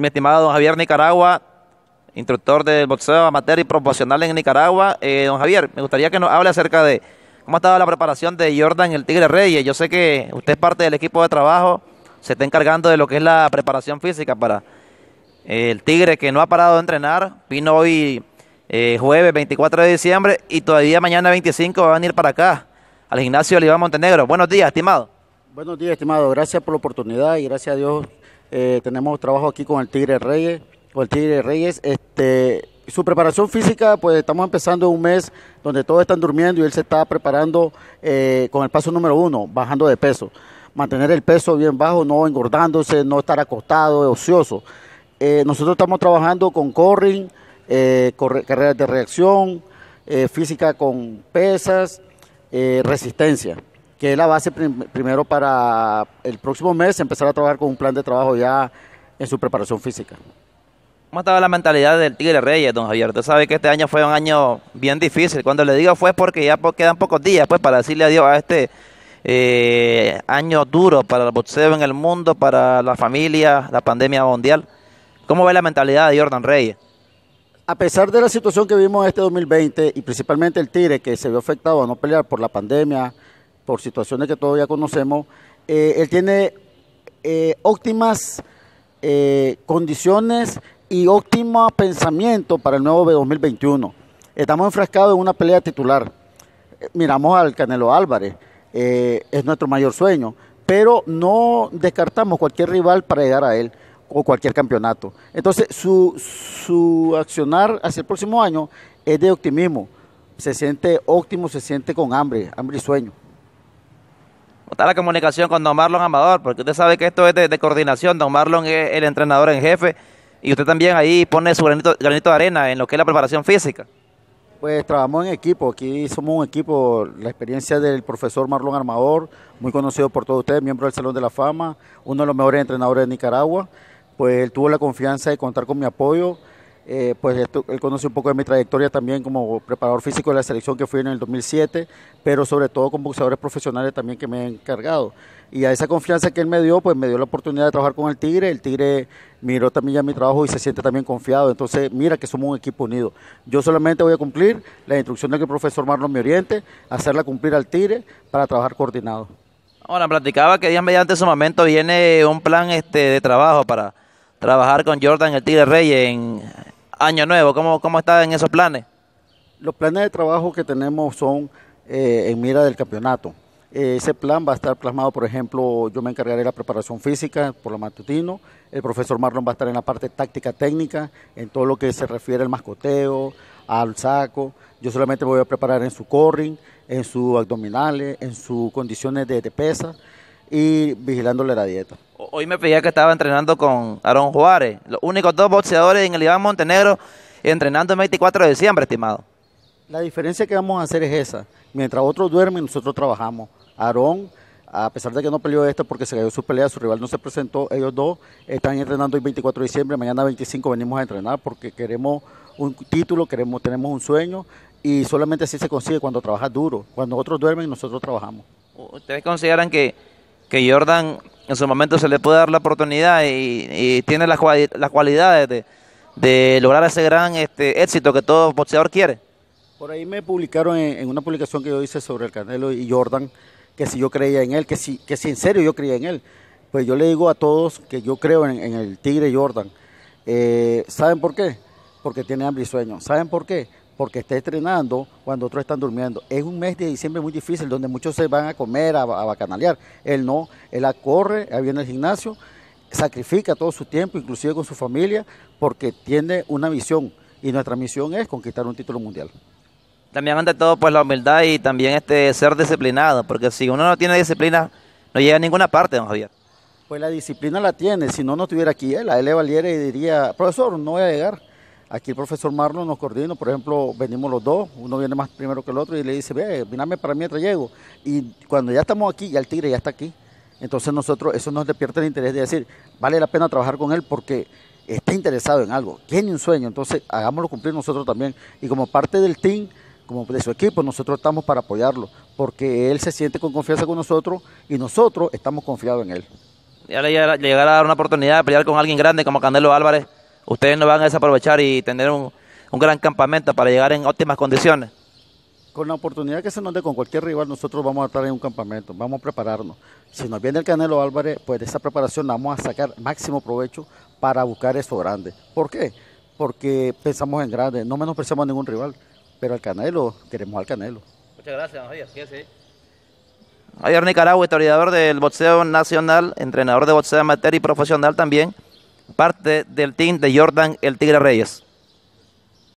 mi estimado don Javier Nicaragua, instructor del boxeo amateur y profesional en Nicaragua. Eh, don Javier, me gustaría que nos hable acerca de cómo ha estado la preparación de Jordan el Tigre Reyes. Yo sé que usted es parte del equipo de trabajo, se está encargando de lo que es la preparación física para eh, el Tigre que no ha parado de entrenar. Vino hoy eh, jueves 24 de diciembre y todavía mañana 25 va a venir para acá, al gimnasio Oliva Montenegro. Buenos días, estimado. Buenos días, estimado. Gracias por la oportunidad y gracias a Dios eh, tenemos trabajo aquí con el Tigre Reyes. Con el Tigre Reyes, este, su preparación física, pues estamos empezando un mes donde todos están durmiendo y él se está preparando eh, con el paso número uno, bajando de peso. Mantener el peso bien bajo, no engordándose, no estar acostado, ocioso. Eh, nosotros estamos trabajando con corring, carreras de reacción, física con pesas, resistencia que es la base primero para el próximo mes empezar a trabajar con un plan de trabajo ya en su preparación física. ¿Cómo estaba la mentalidad del Tigre Reyes, don Javier? Usted sabe que este año fue un año bien difícil. Cuando le digo fue porque ya quedan pocos días pues, para decirle adiós a este eh, año duro para el boxeo en el mundo, para la familia, la pandemia mundial. ¿Cómo ve la mentalidad de Jordan Reyes? A pesar de la situación que vimos este 2020 y principalmente el Tigre que se vio afectado a no pelear por la pandemia, por situaciones que todavía conocemos, eh, él tiene eh, óptimas eh, condiciones y óptimo pensamiento para el nuevo 2021. Estamos enfrascados en una pelea titular. Miramos al Canelo Álvarez, es nuestro mayor sueño, pero no descartamos cualquier rival para llegar a él o cualquier campeonato. Entonces, su, su accionar hacia el próximo año es de optimismo. Se siente óptimo, se siente con hambre, hambre y sueño está la comunicación con don Marlon Amador, porque usted sabe que esto es de, coordinación, don Marlon es el entrenador en jefe y usted también ahí pone su granito, granito de arena en lo que es la preparación física. Pues trabajamos en equipo, aquí somos un equipo, la experiencia del profesor Marlon Armador, muy conocido por todos ustedes, miembro del Salón de la Fama, uno de los mejores entrenadores de Nicaragua, pues él tuvo la confianza de contar con mi apoyo eh, pues él conoce un poco de mi trayectoria también como preparador físico de la selección que fui en el 2007, pero sobre todo con boxeadores profesionales también que me han encargado. Y a esa confianza que él me dio, pues me dio la oportunidad de trabajar con el Tigre. El Tigre miró también ya mi trabajo y se siente también confiado. Entonces, mira que somos un equipo unido. Yo solamente voy a cumplir las instrucciones que el profesor Marlon me oriente, hacerla cumplir al Tigre para trabajar coordinado. Ahora, platicaba que día mediante su momento viene un plan este de trabajo para trabajar con Jordan el Tigre Rey en Año Nuevo, ¿cómo, cómo está en esos planes? Los planes de trabajo que tenemos son eh, en mira del campeonato. Eh, ese plan va a estar plasmado, por ejemplo, yo me encargaré de la preparación física por lo matutino, el profesor Marlon va a estar en la parte táctica técnica, en todo lo que se refiere al mascoteo, al saco, yo solamente me voy a preparar en su corring, en sus abdominales, en sus condiciones de, de pesa y vigilándole la dieta hoy me pedía que estaba entrenando con Aaron Juárez, los únicos dos boxeadores en el Iván Montenegro entrenando el 24 de diciembre, estimado. La diferencia que vamos a hacer es esa. Mientras otros duermen, nosotros trabajamos. Aarón, a pesar de que no peleó esta porque se cayó su pelea, su rival no se presentó, ellos dos están entrenando el 24 de diciembre, mañana 25 venimos a entrenar porque queremos un título, queremos, tenemos un sueño y solamente así se consigue cuando trabajas duro. Cuando otros duermen, nosotros trabajamos. ¿Ustedes consideran que, que Jordan en su momento se le puede dar la oportunidad y, tiene las, cualidades de, lograr ese gran este, éxito que todo boxeador quiere. Por ahí me publicaron en, una publicación que yo hice sobre el Canelo y Jordan, que si yo creía en él, que si, que en serio yo creía en él. Pues yo le digo a todos que yo creo en, el Tigre Jordan. Eh, ¿Saben por qué? Porque tiene hambre y sueño. ¿Saben por qué? porque está estrenando cuando otros están durmiendo. Es un mes de diciembre muy difícil, donde muchos se van a comer, a, bacanalear. Él no, él corre, viene al gimnasio, sacrifica todo su tiempo, inclusive con su familia, porque tiene una misión. Y nuestra misión es conquistar un título mundial. También ante todo, pues la humildad y también este ser disciplinado, porque si uno no tiene disciplina, no llega a ninguna parte, don Javier. Pues la disciplina la tiene, si no, no estuviera aquí él, a él le valiera y diría, profesor, no voy a llegar. Aquí el profesor Marlon nos coordina, por ejemplo, venimos los dos, uno viene más primero que el otro y le dice, ve, mirame para mientras llego. Y cuando ya estamos aquí, ya el tigre ya está aquí. Entonces nosotros, eso nos despierta el interés de decir, vale la pena trabajar con él porque está interesado en algo, tiene un sueño, entonces hagámoslo cumplir nosotros también. Y como parte del team, como de su equipo, nosotros estamos para apoyarlo, porque él se siente con confianza con nosotros y nosotros estamos confiados en él. Y ahora llegar a dar una oportunidad de pelear con alguien grande como Candelo Álvarez, ustedes no van a desaprovechar y tener un, gran campamento para llegar en óptimas condiciones con la oportunidad que se nos dé con cualquier rival, nosotros vamos a estar en un campamento, vamos a prepararnos. Si nos viene el Canelo Álvarez, pues de esa preparación vamos a sacar máximo provecho para buscar eso grande. ¿Por qué? Porque pensamos en grande, no menospreciamos a ningún rival, pero al Canelo, queremos al Canelo. Muchas gracias, don Javier. Nicaragua, historiador del boxeo nacional, entrenador de boxeo amateur y profesional también parte del team de Jordan el Tigre Reyes.